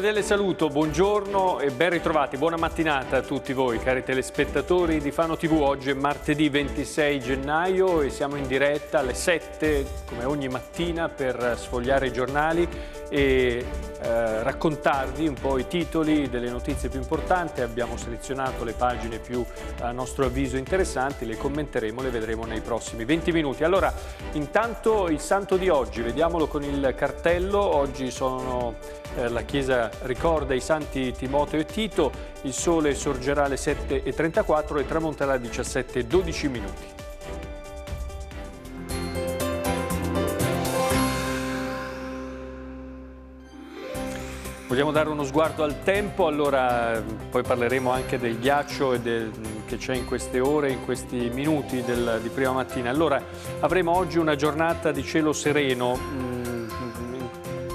cordiale saluto, buongiorno e ben ritrovati, buona mattinata a tutti voi cari telespettatori di Fano TV. Oggi è martedì 26 gennaio e siamo in diretta alle 7 come ogni mattina per sfogliare i giornali e eh, raccontarvi un po' i titoli delle notizie più importanti, abbiamo selezionato le pagine più a nostro avviso interessanti, le commenteremo, le vedremo nei prossimi 20 minuti. Allora, intanto il santo di oggi, vediamolo con il cartello, oggi sono, eh, la Chiesa ricorda i santi Timoteo e Tito, il sole sorgerà alle 7.34 e tramonterà alle 17.12 minuti. Vogliamo dare uno sguardo al tempo, allora poi parleremo anche del ghiaccio e del, che c'è in queste ore, in questi minuti del, di prima mattina. Allora avremo oggi una giornata di cielo sereno, mm,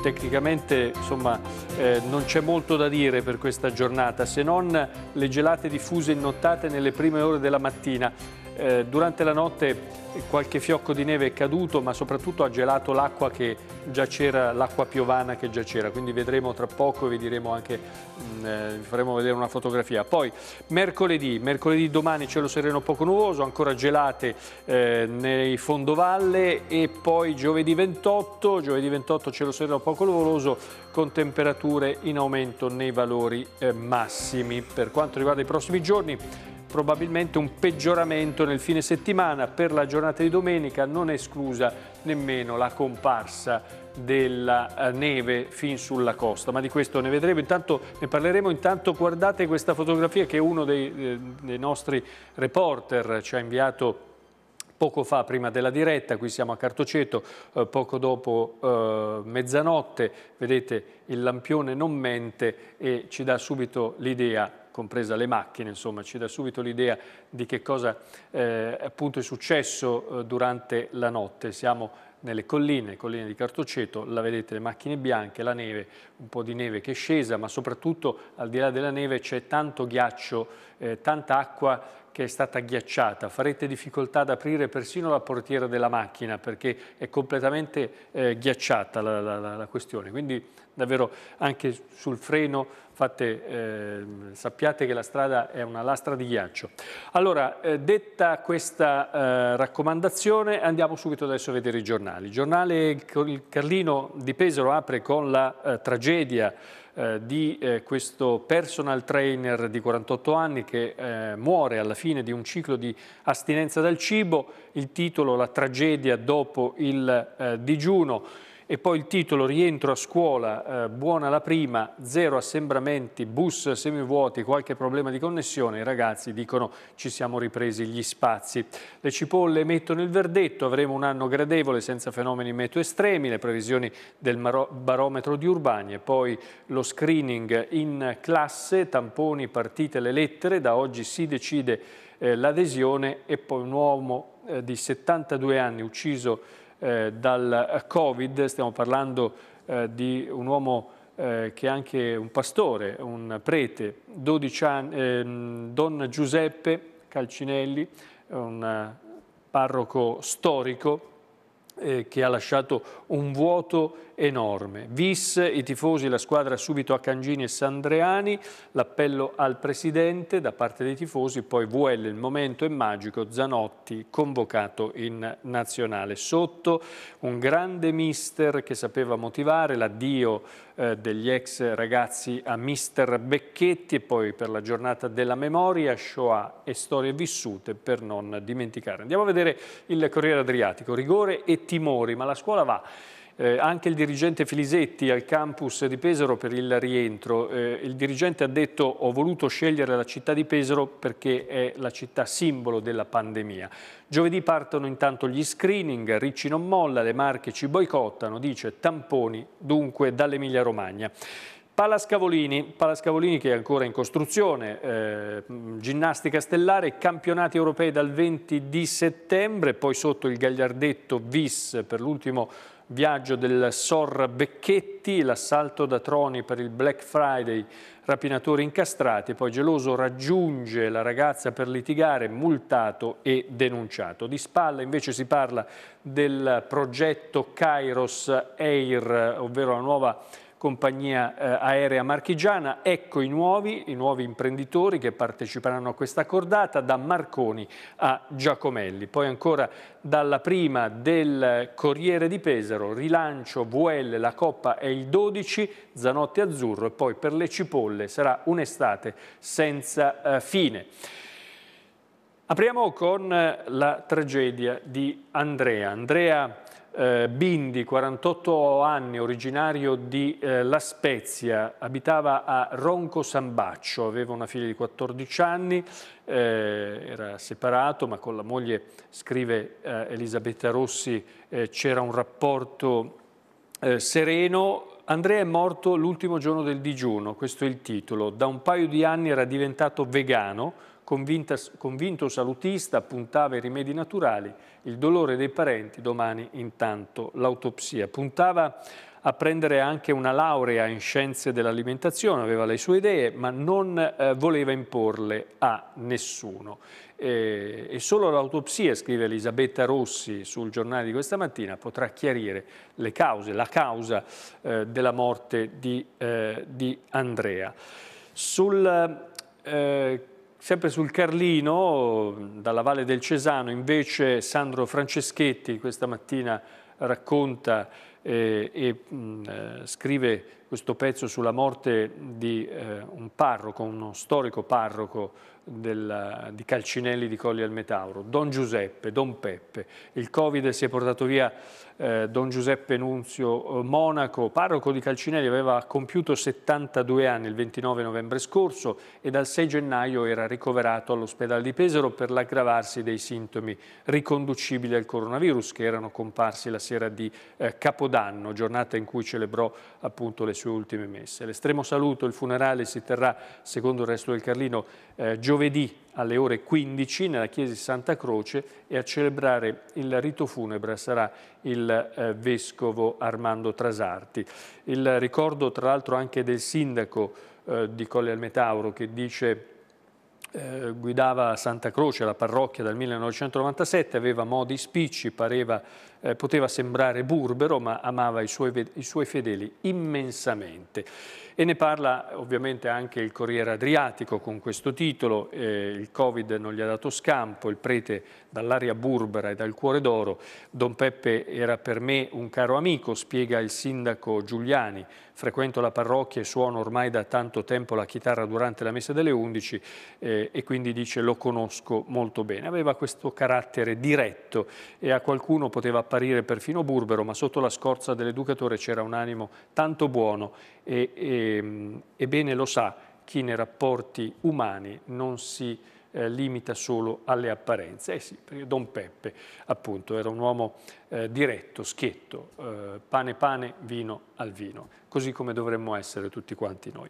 tecnicamente insomma, eh, non c'è molto da dire per questa giornata se non le gelate diffuse in innottate nelle prime ore della mattina eh, durante la notte qualche fiocco di neve è caduto ma soprattutto ha gelato l'acqua che già c'era, l'acqua piovana che già c'era, quindi vedremo tra poco e vi diremo anche, mh, mm, eh, vi faremo vedere una fotografia. Poi mercoledì, mercoledì domani cielo sereno poco nuvoso, ancora gelate eh, nei fondovalle e poi giovedì 28, giovedì 28 cielo sereno poco nuvoloso con temperature in aumento nei valori eh, massimi. Per quanto riguarda i prossimi giorni probabilmente un peggioramento nel fine settimana, per la giornata di domenica non è esclusa nemmeno la comparsa della eh, neve fin sulla costa, ma di questo ne vedremo, intanto ne parleremo, intanto guardate questa fotografia che uno dei, eh, dei nostri reporter ci ha inviato poco fa prima della diretta, qui siamo a Cartoceto, eh, poco dopo eh, mezzanotte, vedete il lampione non mente e ci dà subito l'idea compresa le macchine, insomma, ci dà subito l'idea di che cosa eh, appunto è successo eh, durante la notte. Siamo nelle colline, colline di Cartoceto, la vedete le macchine bianche, la neve, un po' di neve che è scesa, ma soprattutto al di là della neve c'è tanto ghiaccio, eh, tanta acqua che è stata ghiacciata. Farete difficoltà ad aprire persino la portiera della macchina perché è completamente eh, ghiacciata la, la, la, questione. Quindi davvero anche sul freno fate, eh, sappiate che la strada è una lastra di ghiaccio. Allora, eh, detta questa eh, raccomandazione, andiamo subito adesso a vedere i giornali. Il giornale Carlino di Pesaro apre con la eh, tragedia eh, di eh, questo personal trainer di 48 anni che muore alla fine di un ciclo di astinenza dal cibo, il titolo La tragedia dopo il digiuno e poi il titolo rientro a scuola, eh, buona la prima, zero assembramenti, bus semivuoti, qualche problema di connessione, i ragazzi dicono ci siamo ripresi gli spazi. Le cipolle emettono il verdetto, avremo un anno gradevole senza fenomeni meteo estremi, le previsioni del barometro di Urbani e poi lo screening in classe, tamponi, partite, le lettere, da oggi si decide eh, l'adesione e poi un uomo eh, di 72 anni ucciso eh, dal Covid, stiamo parlando eh, di un uomo eh, che è anche un pastore, un prete, anni, ehm, Don Giuseppe Calcinelli, un eh, parroco storico eh, che ha lasciato un vuoto enorme. Vis, i tifosi, la squadra subito a Cangini e Sandreani, l'appello al Presidente da parte dei tifosi, poi VL, il momento è magico, Zanotti convocato in nazionale. Sotto un grande mister che sapeva motivare l'addio eh, degli ex ragazzi a Mister Becchetti e poi per la giornata della memoria, Shoah e storie vissute per non dimenticare. Andiamo a vedere il Corriere Adriatico, rigore e timori, ma la scuola va eh, anche il dirigente Filisetti al campus di Pesaro per il rientro. Eh, il dirigente ha detto ho voluto scegliere la città di Pesaro perché è la città simbolo della pandemia. Giovedì partono intanto gli screening, Ricci non molla, le marche ci boicottano, dice tamponi dunque dall'Emilia Romagna. Palascavolini, Palascavolini che è ancora in costruzione, eh, ginnastica stellare, campionati europei dal 20 di settembre, poi sotto il Gagliardetto Vis per l'ultimo viaggio del Sor Becchetti, l'assalto da Troni per il Black Friday, rapinatori incastrati, poi geloso raggiunge la ragazza per litigare, multato e denunciato. Di spalla invece si parla del progetto Kairos Air, ovvero la nuova compagnia eh, aerea marchigiana. Ecco i nuovi, i nuovi imprenditori che parteciperanno a questa cordata da Marconi a Giacomelli. Poi ancora dalla prima del Corriere di Pesaro, rilancio VL, la Coppa è il 12, Zanotti Azzurro e poi per le cipolle sarà un'estate senza eh, fine. Apriamo con eh, la tragedia di Andrea. Andrea eh, Bindi, 48 anni, originario di eh, La Spezia, abitava a Ronco Sambaccio, aveva una figlia di 14 anni, eh, era separato ma con la moglie, scrive eh, Elisabetta Rossi, eh, c'era un rapporto eh, sereno, Andrea è morto l'ultimo giorno del digiuno, questo è il titolo. Da un paio di anni era diventato vegano, Convinta, convinto salutista, puntava ai rimedi naturali, il dolore dei parenti, domani intanto l'autopsia. Puntava a prendere anche una laurea in scienze dell'alimentazione, aveva le sue idee, ma non eh, voleva imporle a nessuno. Eh, e solo l'autopsia, scrive Elisabetta Rossi sul giornale di questa mattina, potrà chiarire le cause, la causa eh, della morte di, eh, di Andrea. Sul eh, Sempre sul Carlino, dalla Valle del Cesano, invece Sandro Franceschetti questa mattina racconta eh, e mh, mm, eh, scrive questo pezzo sulla morte di eh, un parroco, uno storico parroco del, di Calcinelli di Colli al Metauro, Don Giuseppe, Don Peppe. Il Covid si è portato via eh, Don Giuseppe Nunzio eh, Monaco, parroco di Calcinelli, aveva compiuto 72 anni il 29 novembre scorso e dal 6 gennaio era ricoverato all'ospedale di Pesaro per l'aggravarsi dei sintomi riconducibili al coronavirus che erano comparsi la sera di eh, Capodanno, giornata in cui celebrò appunto le sue sue ultime messe. L'estremo saluto, il funerale si terrà, secondo il resto del Carlino, eh, giovedì alle ore 15 nella chiesa di Santa Croce e a celebrare il rito funebre sarà il eh, vescovo Armando Trasarti. Il ricordo tra l'altro anche del sindaco eh, di Colle al Metauro che dice eh, guidava Santa Croce, la parrocchia dal 1997, aveva modi spicci, pareva eh, poteva sembrare burbero ma amava i suoi, i suoi fedeli immensamente. E ne parla ovviamente anche il Corriere Adriatico con questo titolo, eh, il Covid non gli ha dato scampo, il prete dall'aria burbera e dal cuore d'oro, Don Peppe era per me un caro amico, spiega il sindaco Giuliani, frequento la parrocchia e suono ormai da tanto tempo la chitarra durante la messa delle 11 eh, e quindi dice lo conosco molto bene. Aveva questo carattere diretto e a qualcuno poteva apparire perfino burbero, ma sotto la scorza dell'educatore c'era un animo tanto buono e, e, e, bene lo sa chi nei rapporti umani non si eh, limita solo alle apparenze. Eh sì, perché Don Peppe appunto era un uomo eh, diretto, schietto, eh, pane pane, vino al vino, così come dovremmo essere tutti quanti noi.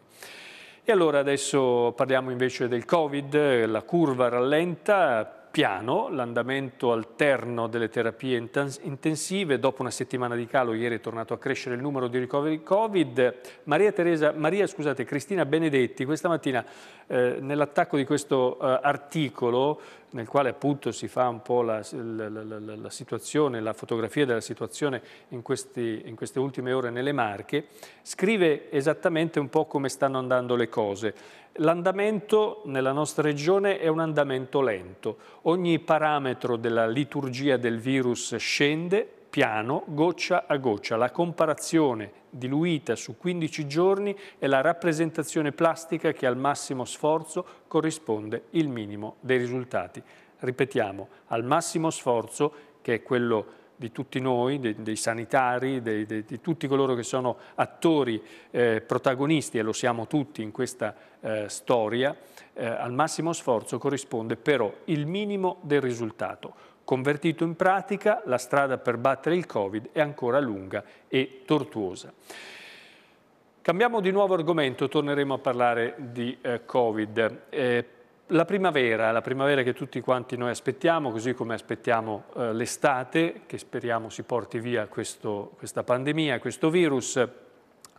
E allora adesso parliamo invece del Covid, la curva rallenta, piano l'andamento alterno delle terapie intensive. Dopo una settimana di calo, ieri è tornato a crescere il numero di ricoveri Covid. Maria, Teresa, Maria scusate, Cristina Benedetti questa mattina eh, nell'attacco di questo eh, articolo nel quale appunto si fa un po' la, la, la, la situazione, la fotografia della situazione in, questi, in, queste ultime ore nelle Marche, scrive esattamente un po' come stanno andando le cose. L'andamento nella nostra regione è un andamento lento, ogni parametro della liturgia del virus scende, piano, goccia a goccia. La comparazione diluita su 15 giorni è la rappresentazione plastica che al massimo sforzo corrisponde il minimo dei risultati. Ripetiamo, al massimo sforzo, che è quello di tutti noi, dei, dei sanitari, dei, dei, di tutti coloro che sono attori eh, protagonisti, e lo siamo tutti in questa eh, storia, eh, al massimo sforzo corrisponde però il minimo del risultato Convertito in pratica, la strada per battere il Covid è ancora lunga e tortuosa. Cambiamo di nuovo argomento, torneremo a parlare di eh, Covid. Eh, la primavera, la primavera che tutti quanti noi aspettiamo, così come aspettiamo eh, l'estate, che speriamo si porti via questo, questa pandemia, questo virus,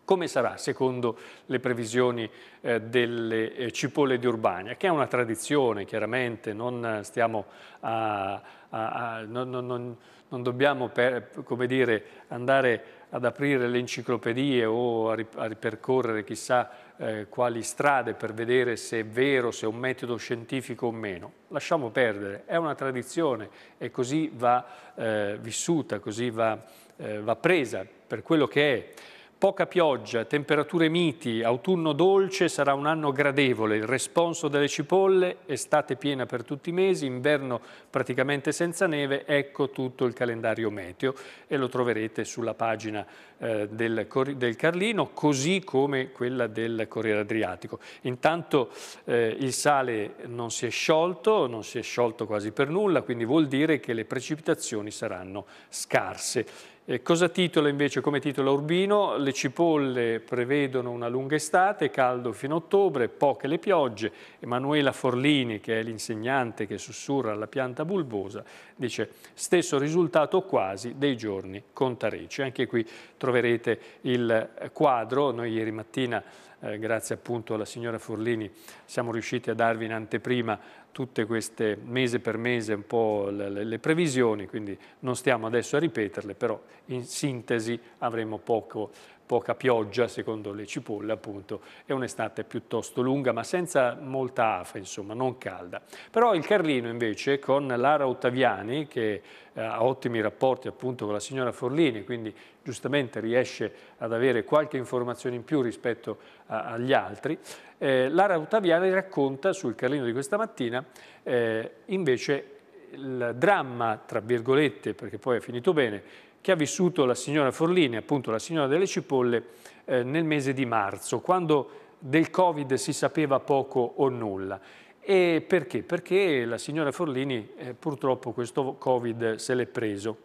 come sarà secondo le previsioni eh, delle eh, cipole di Urbania, che è una tradizione chiaramente, non stiamo a a, a, non, non, non, dobbiamo per, dire, andare ad aprire le enciclopedie o a, ripercorrere chissà eh, quali strade per vedere se è vero, se è un metodo scientifico o meno. Lasciamo perdere, è una tradizione e così va eh, vissuta, così va, eh, va presa per quello che è. Poca pioggia, temperature miti, autunno dolce, sarà un anno gradevole, il responso delle cipolle, estate piena per tutti i mesi, inverno praticamente senza neve, ecco tutto il calendario meteo e lo troverete sulla pagina eh, del, del, Carlino, così come quella del Corriere Adriatico. Intanto eh, il sale non si è sciolto, non si è sciolto quasi per nulla, quindi vuol dire che le precipitazioni saranno scarse. Eh, cosa titola invece come titola Urbino? Le cipolle prevedono una lunga estate, caldo fino a ottobre, poche le piogge. Emanuela Forlini, che è l'insegnante che sussurra alla pianta bulbosa, dice stesso risultato quasi dei giorni contareci. Anche qui troverete il quadro. Noi ieri mattina eh, grazie appunto alla signora Forlini siamo riusciti a darvi in anteprima tutte queste mese per mese un po' le, le previsioni, quindi non stiamo adesso a ripeterle, però in sintesi avremo poco poca pioggia, secondo le cipolle appunto, è un'estate piuttosto lunga ma senza molta afa, insomma, non calda. Però il Carlino invece con Lara Ottaviani, che eh, ha ottimi rapporti appunto con la signora Forlini, quindi giustamente riesce ad avere qualche informazione in più rispetto a, agli altri, eh, Lara Ottaviani racconta sul Carlino di questa mattina eh, invece il dramma, tra virgolette, perché poi è finito bene, che ha vissuto la signora Forlini, appunto la signora delle cipolle, eh, nel mese di marzo, quando del Covid si sapeva poco o nulla. E perché? Perché la signora Forlini eh, purtroppo questo Covid se l'è preso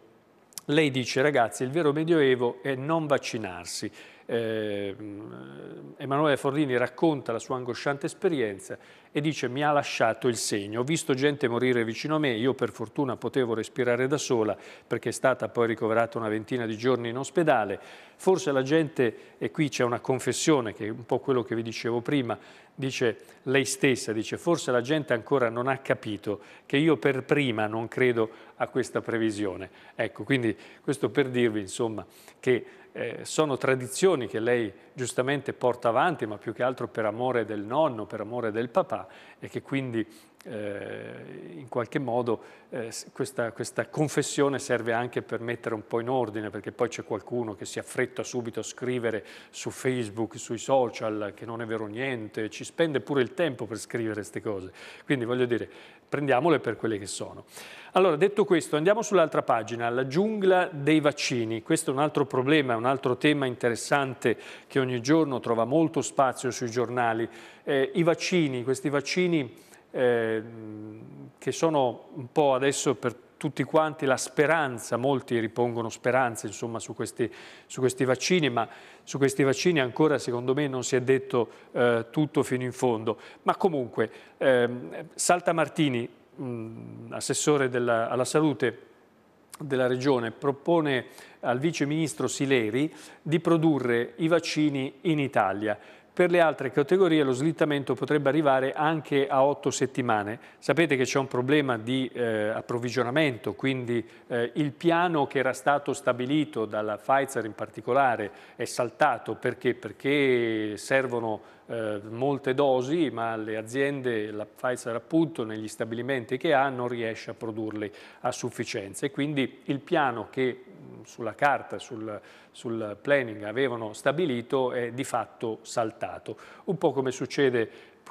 lei dice ragazzi il vero medioevo è non vaccinarsi. Eh, Emanuele Forlini racconta la sua angosciante esperienza e dice mi ha lasciato il segno, ho visto gente morire vicino a me, io per fortuna potevo respirare da sola perché è stata poi ricoverata una ventina di giorni in ospedale, forse la gente, e qui c'è una confessione che è un po' quello che vi dicevo prima, dice lei stessa, dice forse la gente ancora non ha capito che io per prima non credo a questa previsione. Ecco, quindi questo per dirvi insomma che eh, sono tradizioni che lei giustamente porta avanti, ma più che altro per amore del nonno, per amore del papà e che quindi eh, in qualche modo eh, questa, questa, confessione serve anche per mettere un po' in ordine, perché poi c'è qualcuno che si affretta subito a scrivere su Facebook, sui social, che non è vero niente, ci spende pure il tempo per scrivere queste cose. Quindi voglio dire, prendiamole per quelle che sono. Allora, detto questo, andiamo sull'altra pagina, la giungla dei vaccini. Questo è un altro problema, un altro tema interessante che ogni giorno trova molto spazio sui giornali. Eh, I vaccini, questi vaccini Ehm, che sono un po' adesso per tutti quanti la speranza, molti ripongono speranze insomma, su, questi, su, questi, vaccini, ma su questi vaccini ancora secondo me non si è detto eh, tutto fino in fondo. Ma comunque, ehm, Salta Martini, mh, assessore della, alla salute della Regione, propone al Vice Ministro Sileri di produrre i vaccini in Italia. Per le altre categorie lo slittamento potrebbe arrivare anche a otto settimane. Sapete che c'è un problema di eh, approvvigionamento, quindi eh, il piano che era stato stabilito dalla Pfizer in particolare è saltato perché, perché servono eh, molte dosi, ma le aziende, la Pfizer appunto, negli stabilimenti che ha non riesce a produrle a sufficienza e quindi il piano che sulla carta, sul, sul planning avevano stabilito è di fatto saltato. Un po' come succede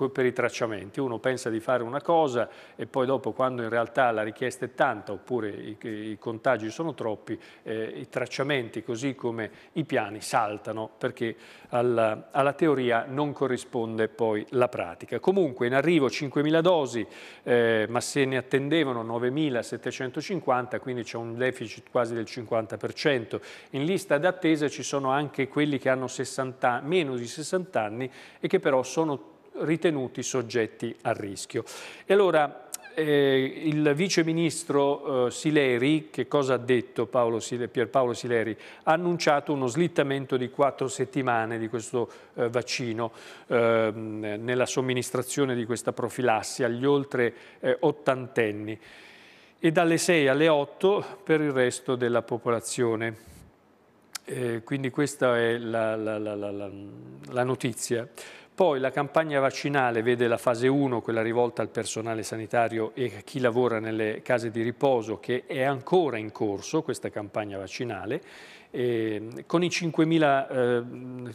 per i tracciamenti. Uno pensa di fare una cosa e poi dopo quando in realtà la richiesta è tanta oppure i, i contagi sono troppi, eh, i tracciamenti così come i piani saltano perché alla, alla, teoria non corrisponde poi la pratica. Comunque in arrivo 5.000 dosi, eh, ma se ne attendevano 9.750, quindi c'è un deficit quasi del 50%. In lista d'attesa ci sono anche quelli che hanno 60, meno di 60 anni e che però sono ritenuti soggetti a rischio. E allora eh, il vice ministro eh, Sileri, che cosa ha detto Paolo Sileri, Pierpaolo Sileri? Ha annunciato uno slittamento di quattro settimane di questo eh, vaccino ehm, nella somministrazione di questa profilassi agli oltre eh, ottantenni e dalle 6 alle 8 per il resto della popolazione. Eh, quindi questa è la, la, la, la notizia. Poi la campagna vaccinale vede la fase 1, quella rivolta al personale sanitario e a chi lavora nelle case di riposo, che è ancora in corso, questa campagna vaccinale, Ehm, con i 5.000,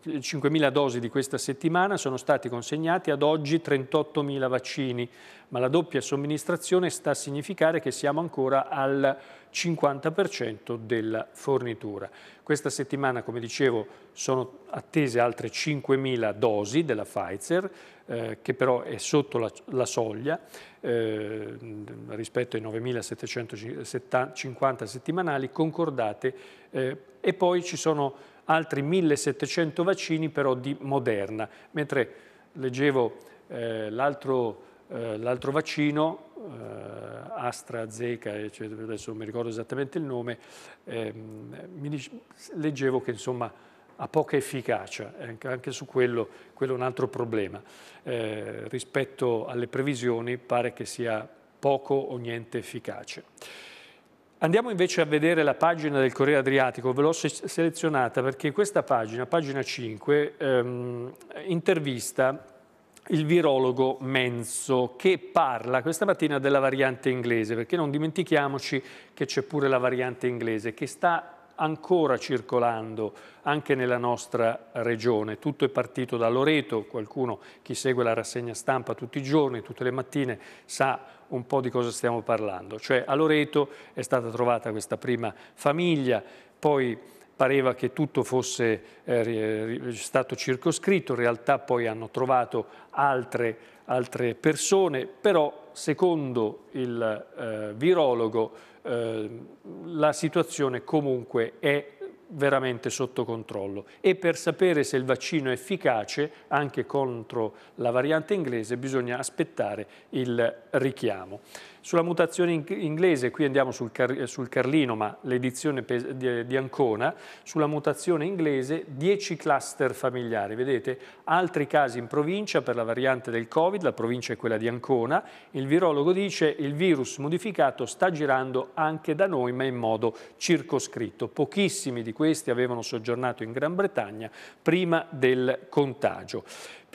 eh, 5.000 dosi di questa settimana sono stati consegnati ad oggi 38.000 vaccini, ma la doppia somministrazione sta a significare che siamo ancora al 50% della fornitura. Questa settimana, come dicevo, sono attese altre 5.000 dosi della Pfizer, eh, che però è sotto la, la soglia eh, rispetto ai 9.750 settimanali concordate eh, e poi ci sono altri 1.700 vaccini però di Moderna, mentre leggevo eh, eh, l'altro vaccino AstraZeneca, adesso non mi ricordo esattamente il nome, ehm, leggevo che insomma ha poca efficacia, eh, anche su quello, quello è un altro problema. Eh, rispetto alle previsioni pare che sia poco o niente efficace. Andiamo invece a vedere la pagina del Corriere Adriatico, ve l'ho selezionata perché questa pagina, pagina 5, ehm, intervista il virologo Menzo che parla questa mattina della variante inglese, perché non dimentichiamoci che c'è pure la variante inglese che sta ancora circolando anche nella nostra regione. Tutto è partito da Loreto, qualcuno chi segue la rassegna stampa tutti i giorni, tutte le mattine, sa un po' di cosa stiamo parlando. Cioè a Loreto è stata trovata questa prima famiglia, poi pareva che tutto fosse eh, stato circoscritto, in realtà poi hanno trovato altre, altre persone, però secondo il eh, virologo, eh, la situazione comunque è veramente sotto controllo e per sapere se il vaccino è efficace anche contro la variante inglese bisogna aspettare il richiamo. Sulla mutazione inglese, qui andiamo sul, car sul Carlino, ma l'edizione di Ancona, sulla mutazione inglese 10 cluster familiari, vedete altri casi in provincia per la variante del Covid, la provincia è quella di Ancona, il virologo dice il virus modificato sta girando anche da noi ma in modo circoscritto, pochissimi di questi avevano soggiornato in Gran Bretagna prima del contagio.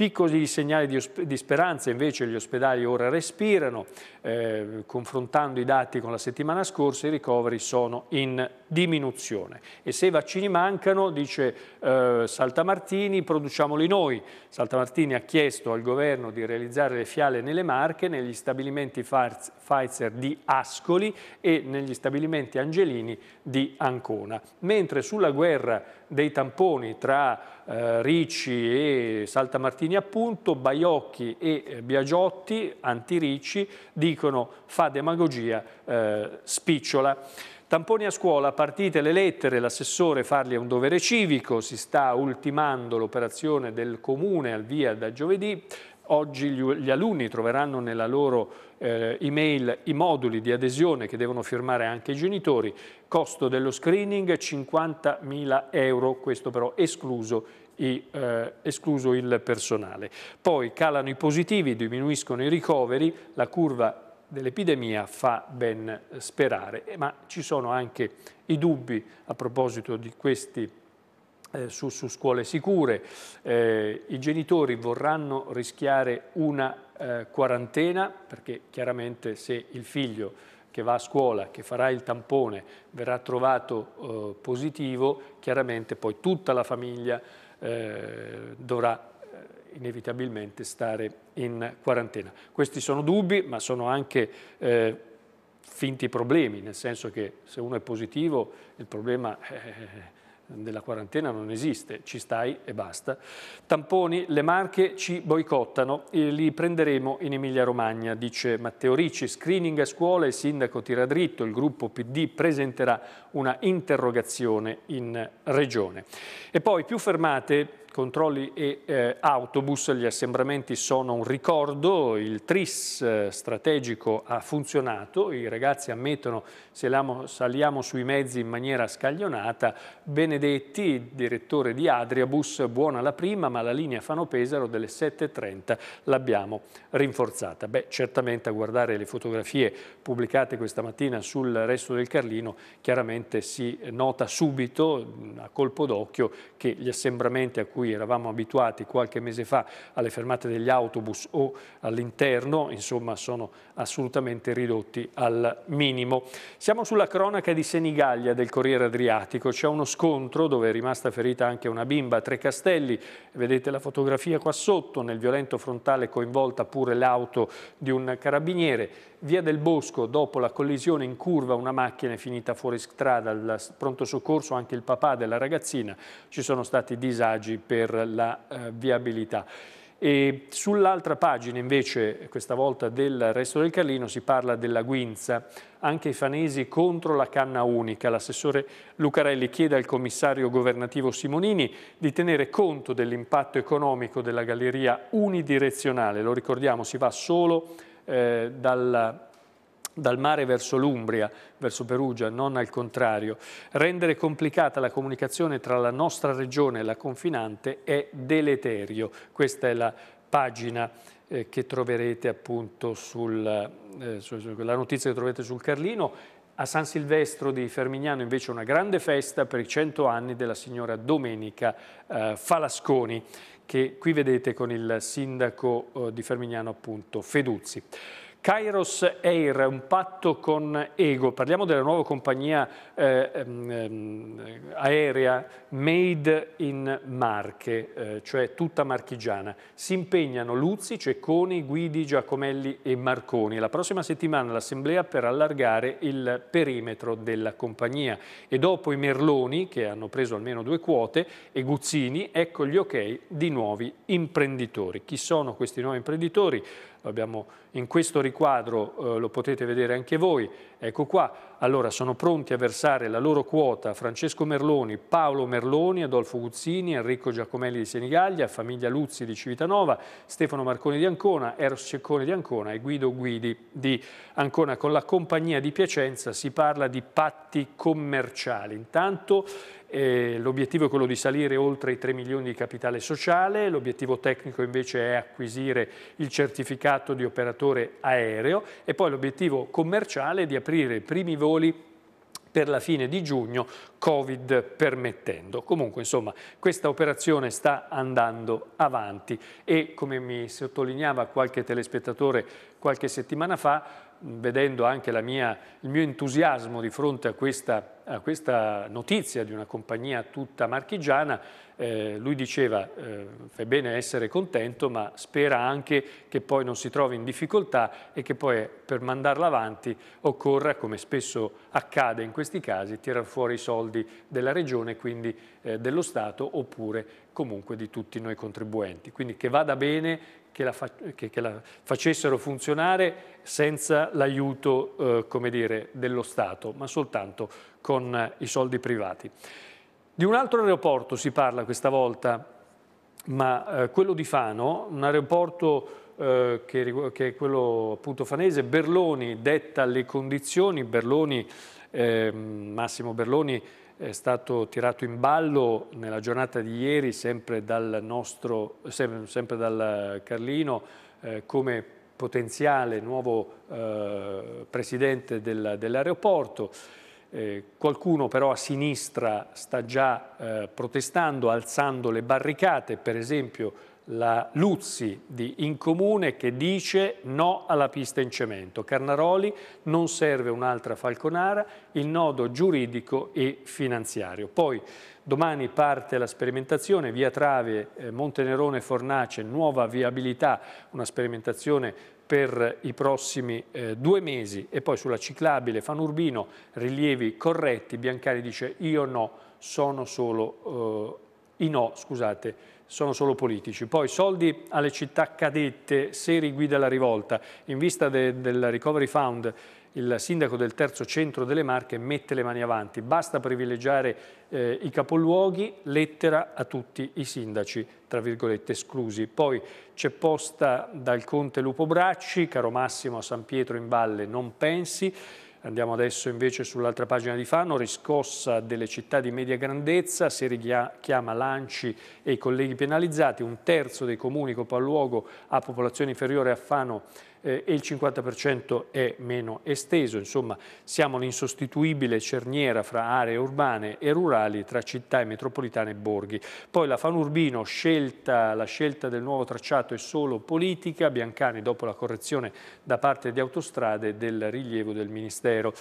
Piccoli segnali di, di, speranza invece gli ospedali ora respirano, eh, confrontando i dati con la settimana scorsa i ricoveri sono in diminuzione e se i vaccini mancano, dice eh, Saltamartini, produciamoli noi. Saltamartini ha chiesto al governo di realizzare le fiale nelle Marche, negli stabilimenti Pfizer di Ascoli e negli stabilimenti Angelini di Ancona. Mentre sulla guerra dei tamponi tra eh, Ricci e Saltamartini appunto, Baiocchi e eh, Biagiotti, anti-Ricci, dicono fa demagogia eh, spicciola. Tamponi a scuola, partite le lettere, l'assessore farli è un dovere civico, si sta ultimando l'operazione del comune al via da giovedì, Oggi gli alunni troveranno nella loro eh, email i moduli di adesione che devono firmare anche i genitori. Costo dello screening 50.000 euro, questo però escluso i, eh, escluso il personale. Poi calano i positivi, diminuiscono i ricoveri, la curva dell'epidemia fa ben eh, sperare, ma ci sono anche i dubbi a proposito di questi eh, su, su, scuole sicure, eh, i genitori vorranno rischiare una eh, quarantena perché chiaramente se il figlio che va a scuola, che farà il tampone, verrà trovato eh, positivo, chiaramente poi tutta la famiglia eh, dovrà eh, inevitabilmente stare in quarantena. Questi sono dubbi, ma sono anche finti problemi, nel senso che se uno è positivo il problema è della quarantena non esiste, ci stai e basta. Tamponi, le marche ci boicottano, li prenderemo in Emilia Romagna, dice Matteo Ricci. Screening a scuola, il sindaco tira dritto, il gruppo PD presenterà una interrogazione in regione. E poi più fermate controlli e eh, autobus, gli assembramenti sono un ricordo, il tris eh, strategico ha funzionato, i ragazzi ammettono se lamo, saliamo sui mezzi in maniera scaglionata, Benedetti, direttore di Adriabus, buona la prima ma la linea Fano-Pesaro delle 7.30 l'abbiamo rinforzata. Beh, certamente a guardare le fotografie pubblicate questa mattina sul resto del Carlino, chiaramente si nota subito mm, a colpo d'occhio che gli assembramenti a cui cui eravamo abituati qualche mese fa alle fermate degli autobus o all'interno, insomma sono assolutamente ridotti al minimo. Siamo sulla cronaca di Senigallia del Corriere Adriatico, c'è uno scontro dove è rimasta ferita anche una bimba a Trecastelli, vedete la fotografia qua sotto, nel violento frontale coinvolta pure l'auto di un carabiniere, via del Bosco, dopo la collisione in curva, una macchina è finita fuori strada, al pronto soccorso anche il papà della ragazzina, ci sono stati disagi per la eh, viabilità. Sull'altra pagina invece, questa volta del resto del Carlino, si parla della guinza, anche i fanesi contro la canna unica. L'assessore Lucarelli chiede al commissario governativo Simonini di tenere conto dell'impatto economico della galleria unidirezionale. Lo ricordiamo, si va solo eh, dal, dal mare verso l'Umbria, verso Perugia, non al contrario. Rendere complicata la comunicazione tra la nostra regione e la confinante è deleterio. Questa è la pagina eh, che troverete appunto sulla eh, su, su, notizia che trovate sul Carlino a San Silvestro di Fermignano invece una grande festa per i 100 anni della signora Domenica eh, Falasconi che qui vedete con il sindaco eh, di Fermignano appunto Feduzzi. Kairos Air, un patto con Ego, parliamo della nuova compagnia eh, ehm, ehm, aerea made in Marche, eh, cioè tutta marchigiana. Si impegnano Luzzi, Cecconi, Guidi, Giacomelli e Marconi. La prossima settimana l'assemblea per allargare il perimetro della compagnia. E dopo i Merloni, che hanno preso almeno due quote, e Guzzini, ecco gli ok di nuovi imprenditori. Chi sono questi nuovi imprenditori? Abbiamo, in questo riquadro eh, lo potete vedere anche voi, ecco qua, allora sono pronti a versare la loro quota Francesco Merloni, Paolo Merloni, Adolfo Guzzini, Enrico Giacomelli di Senigallia, famiglia Luzzi di Civitanova, Stefano Marconi di Ancona, Eros Ceccone di Ancona e Guido Guidi di Ancona. Con la compagnia di Piacenza si parla di patti commerciali. Intanto eh, l'obiettivo è quello di salire oltre i 3 milioni di capitale sociale, l'obiettivo tecnico invece è acquisire il certificato di operatore aereo e poi l'obiettivo commerciale è di aprire i primi voli per la fine di giugno, Covid permettendo. Comunque, insomma, questa operazione sta andando avanti e, come mi sottolineava qualche telespettatore qualche settimana fa, vedendo anche mia, il mio entusiasmo di fronte a questa, a questa, notizia di una compagnia tutta marchigiana, eh, lui diceva eh, fa bene essere contento ma spera anche che poi non si trovi in difficoltà e che poi per mandarla avanti occorra, come spesso accade in questi casi, tirar fuori i soldi della regione, quindi eh, dello Stato oppure comunque di tutti noi contribuenti. Quindi che vada bene che la, che, che la facessero funzionare senza l'aiuto eh, dello Stato, ma soltanto con eh, i soldi privati. Di un altro aeroporto si parla questa volta, ma eh, quello di Fano, un aeroporto eh, che, che, è quello appunto fanese, Berloni detta le condizioni, Berloni, ehm, Massimo Berloni è stato tirato in ballo nella giornata di ieri sempre dal, nostro, sempre, dal Carlino eh, come potenziale nuovo eh, presidente del, dell'aeroporto. Eh, qualcuno però a sinistra sta già eh, protestando, alzando le barricate, per esempio la Luzzi di In Comune che dice no alla pista in cemento. Carnaroli non serve un'altra falconara, il nodo giuridico e finanziario. Poi domani parte la sperimentazione, via Trave, eh, Montenerone, Fornace, nuova viabilità, una sperimentazione per i prossimi eh, due mesi e poi sulla ciclabile Fanurbino rilievi corretti, Biancari dice io no, sono solo eh, i no, scusate, sono solo politici. Poi soldi alle città cadette, Seri guida la rivolta. In vista de, del Recovery Fund il sindaco del terzo centro delle Marche mette le mani avanti. Basta privilegiare eh, i capoluoghi, lettera a tutti i sindaci, tra virgolette, esclusi. Poi c'è posta dal conte Lupo Bracci, caro Massimo a San Pietro in Valle, non pensi. Andiamo adesso invece sull'altra pagina di Fano, riscossa delle città di media grandezza, si richiama Lanci e i colleghi penalizzati, un terzo dei comuni capoluogo a popolazione inferiore a Fano eh, e il 50% è meno esteso. Insomma, siamo l'insostituibile cerniera fra aree urbane e rurali, tra città e metropolitane e borghi. Poi la Fanurbino, scelta, la scelta del nuovo tracciato è solo politica, Biancani dopo la correzione da parte di autostrade del rilievo del Ministero.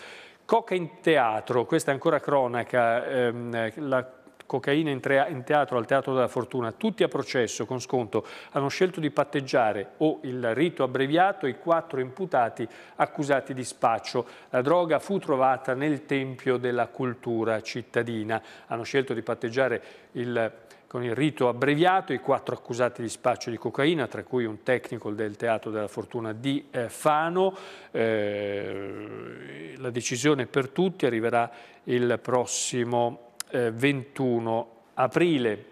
Coca in teatro, questa è ancora cronaca, ehm, la cocaina in, in teatro al Teatro della Fortuna, tutti a processo con sconto, hanno scelto di patteggiare o il rito abbreviato i quattro imputati accusati di spaccio. La droga fu trovata nel Tempio della Cultura cittadina. Hanno scelto di patteggiare il con il rito abbreviato i quattro accusati di spaccio di cocaina, tra cui un tecnico del Teatro della Fortuna di eh, Fano. Eh, la decisione per tutti arriverà il prossimo eh, 21 aprile.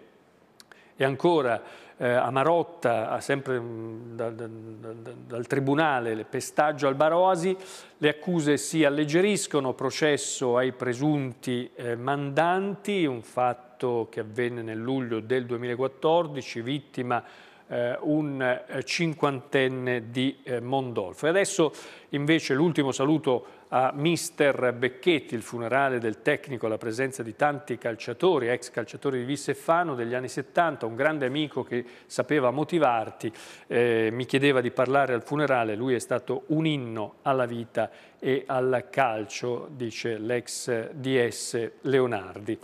E ancora eh, a Marotta, sempre mh, mm, da, da, da, dal tribunale, il pestaggio al Baroasi, le accuse si alleggeriscono, processo ai presunti eh, mandanti, un fatto che avvenne nel luglio del 2014, vittima eh, un eh, cinquantenne di eh, Mondolfo. E adesso Invece l'ultimo saluto a mister Becchetti, il funerale del tecnico, la presenza di tanti calciatori, ex calciatori di Vissefano degli anni 70, un grande amico che sapeva motivarti, eh, mi chiedeva di parlare al funerale, lui è stato un inno alla vita e al calcio, dice l'ex DS Leonardi.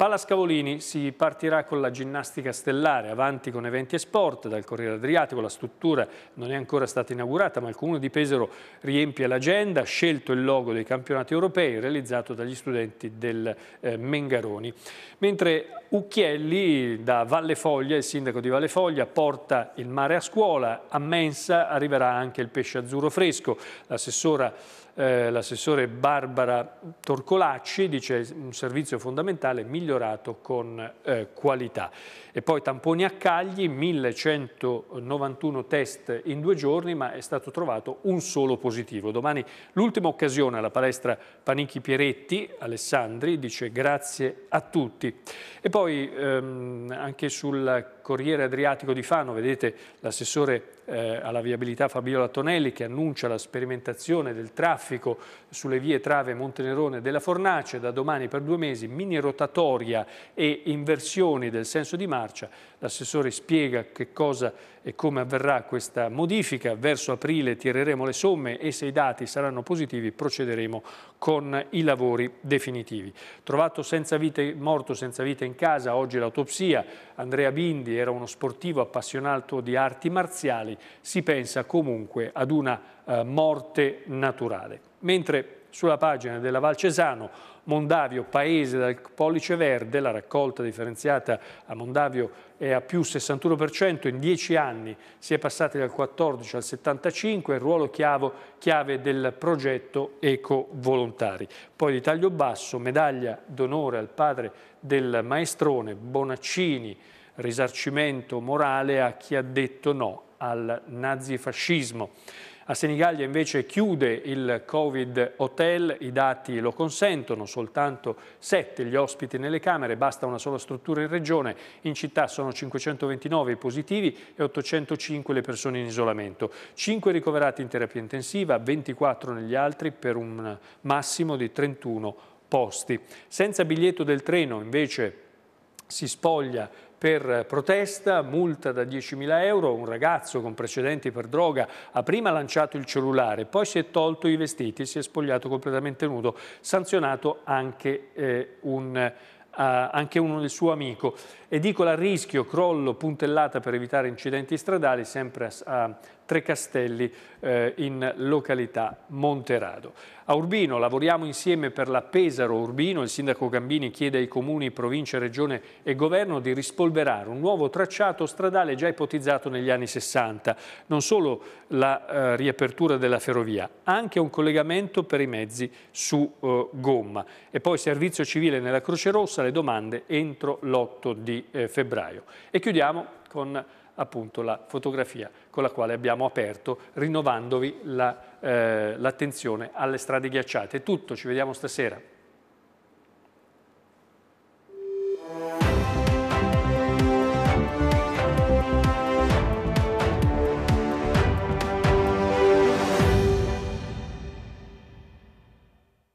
Palla Scavolini si partirà con la ginnastica stellare, avanti con eventi e sport, dal Corriere Adriatico, la struttura non è ancora stata inaugurata, ma il Comune di Pesaro riempie l'agenda, scelto il logo dei campionati europei realizzato dagli studenti del eh, Mengaroni. Mentre Ucchielli da Valle Foglia, il sindaco di Valle Foglia, porta il mare a scuola, a Mensa arriverà anche il pesce azzurro fresco. L'assessora eh, l'assessore Barbara Torcolacci dice un servizio fondamentale migliorato con eh, qualità. E poi tamponi a Cagli, 1191 test in due giorni, ma è stato trovato un solo positivo. Domani l'ultima occasione alla palestra Panicchi Pieretti, Alessandri dice grazie a tutti. E poi ehm, anche sul Corriere Adriatico di Fano, vedete l'assessore eh, alla viabilità Fabiola Tonelli che annuncia la sperimentazione del traffico sulle vie Trave Montenerone della Fornace, da domani per due mesi mini rotatoria e inversioni del senso di marcia, l'assessore spiega che cosa e come avverrà questa modifica. Verso aprile tireremo le somme e se i dati saranno positivi procederemo con i lavori definitivi. Trovato senza vite, morto senza vita in casa, oggi l'autopsia. Andrea Bindi era uno sportivo appassionato di arti marziali. Si pensa comunque ad una eh, morte naturale. Mentre sulla pagina della Valcesano Mondavio Paese dal pollice verde, la raccolta differenziata a Mondavio è a più 61%, in dieci anni si è passati dal 14 al 75, il ruolo chiavo, chiave del progetto Eco Volontari. Poi di taglio basso, medaglia d'onore al padre del maestrone Bonaccini, risarcimento morale a chi ha detto no al nazifascismo. A Senigallia invece chiude il Covid Hotel, i dati lo consentono, soltanto 7 gli ospiti nelle camere, basta una sola struttura in regione, in città sono 529 i positivi e 805 le persone in isolamento, 5 ricoverati in terapia intensiva, 24 negli altri per un massimo di 31 posti. Senza biglietto del treno invece si spoglia per protesta, multa da 10.000 euro, un ragazzo con precedenti per droga ha prima lanciato il cellulare, poi si è tolto i vestiti, si è spogliato completamente nudo, sanzionato anche, eh, un, eh, anche uno del suo amico. Edicola a rischio, crollo, puntellata per evitare incidenti stradali, sempre a, a Trecastelli eh, in località Monterado. A Urbino lavoriamo insieme per la Pesaro Urbino, il sindaco Gambini chiede ai comuni, province, regione e governo di rispolverare un nuovo tracciato stradale già ipotizzato negli anni 60, non solo la eh, riapertura della ferrovia, anche un collegamento per i mezzi su eh, gomma e poi servizio civile nella Croce Rossa, le domande entro l'8 di eh, febbraio. E chiudiamo con appunto la fotografia con la quale abbiamo aperto, rinnovandovi l'attenzione la, eh, alle strade ghiacciate. È tutto, ci vediamo stasera.